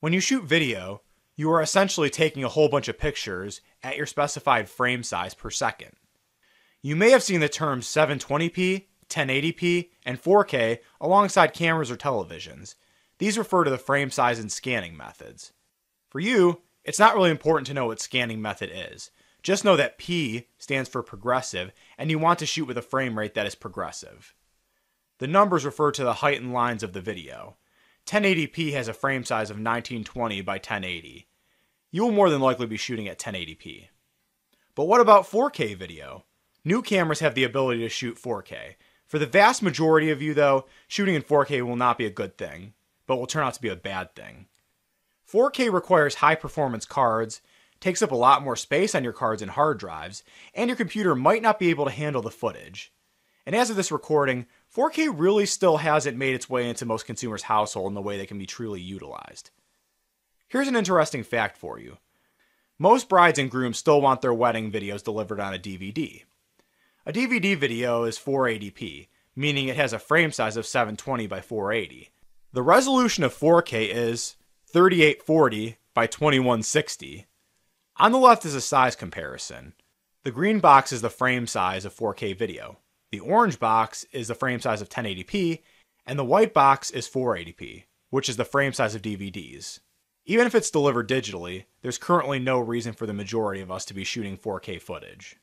When you shoot video, you are essentially taking a whole bunch of pictures at your specified frame size per second. You may have seen the terms 720p, 1080p, and 4K alongside cameras or televisions. These refer to the frame size and scanning methods. For you, it's not really important to know what scanning method is. Just know that P stands for progressive, and you want to shoot with a frame rate that is progressive. The numbers refer to the height and lines of the video. 1080p has a frame size of 1920 by 1080. You will more than likely be shooting at 1080p. But what about 4K video? New cameras have the ability to shoot 4K. For the vast majority of you, though, shooting in 4K will not be a good thing, but will turn out to be a bad thing. 4K requires high performance cards, takes up a lot more space on your cards and hard drives, and your computer might not be able to handle the footage. And as of this recording, 4K really still hasn't made its way into most consumers' household in the way they can be truly utilized. Here's an interesting fact for you. Most brides and grooms still want their wedding videos delivered on a DVD. A DVD video is 480p, meaning it has a frame size of 720 by 480. The resolution of 4K is 3840 by 2160. On the left is a size comparison. The green box is the frame size of 4K video. The orange box is the frame size of 1080p, and the white box is 480p, which is the frame size of DVDs. Even if it's delivered digitally, there's currently no reason for the majority of us to be shooting 4K footage.